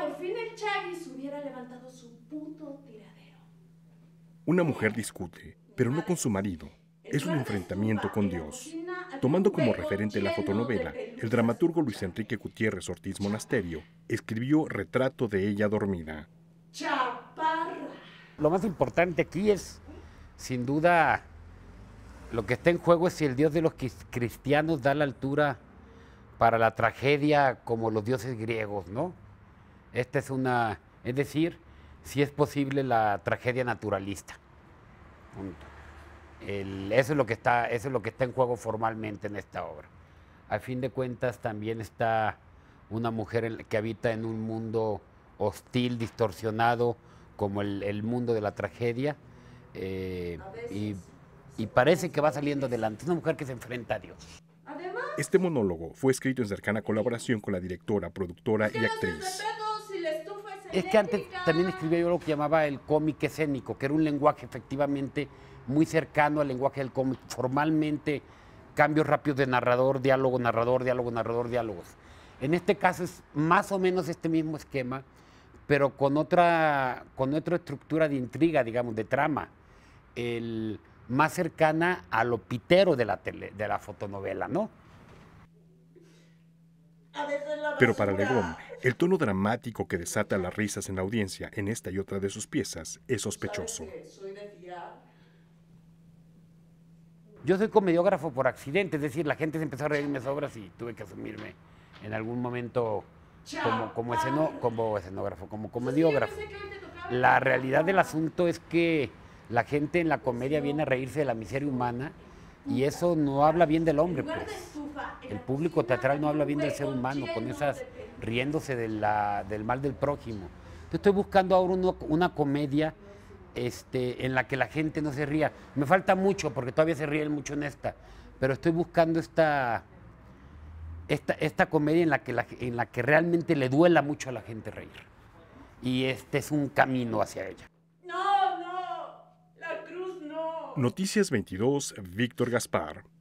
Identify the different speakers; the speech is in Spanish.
Speaker 1: por fin el Chagis hubiera levantado su puto tiradero.
Speaker 2: Una mujer discute, pero no con su marido. Es un enfrentamiento con Dios.
Speaker 1: Tomando como referente la fotonovela, el
Speaker 2: dramaturgo Luis Enrique Gutiérrez Ortiz
Speaker 1: Monasterio escribió Retrato de ella dormida. Chaparra. Lo más importante aquí es, sin duda, lo que está en juego es si el Dios de los cristianos da la altura para la tragedia como los dioses griegos, ¿no? Esta es una, es decir, si es posible la tragedia naturalista. eso, es lo que está, eso es lo que está en juego formalmente en esta obra. A fin de cuentas también está una mujer que habita en un mundo hostil, distorsionado, como el, mundo de la tragedia, eh, y, y parece que va saliendo adelante. Una mujer que se enfrenta a Dios.
Speaker 2: Este monólogo fue escrito en cercana colaboración con la directora, productora y actriz. Es que antes también
Speaker 1: escribía yo lo que llamaba el cómic escénico, que era un lenguaje efectivamente muy cercano al lenguaje del cómic, formalmente cambios rápidos de narrador, diálogo, narrador, diálogo, narrador, diálogos. En este caso es más o menos este mismo esquema, pero con otra, con otra estructura de intriga, digamos, de trama, más cercana a lo pitero de la, de la fotonovela, ¿no?
Speaker 2: Pero para Legón, el tono dramático que desata las risas en la audiencia en esta y otra de sus piezas es sospechoso.
Speaker 1: Yo soy comediógrafo por accidente, es decir, la gente se empezó a reír mis obras y tuve que asumirme en algún momento como, como escenógrafo, como pues comediógrafo. La realidad del asunto es que la gente en la comedia viene a reírse de la miseria humana y eso no habla bien del hombre, pues. El público teatral no habla bien del ser humano, con esas riéndose del mal del prójimo. Yo estoy buscando ahora una comedia este, en la que la gente no se ría. Me falta mucho, porque todavía se ríen mucho en esta, pero estoy buscando esta, esta, comedia en la, que en la que realmente le duela mucho a la gente reír. Y este es un camino hacia ella. No, no, la
Speaker 2: cruz no. Noticias 22, Víctor Gaspar.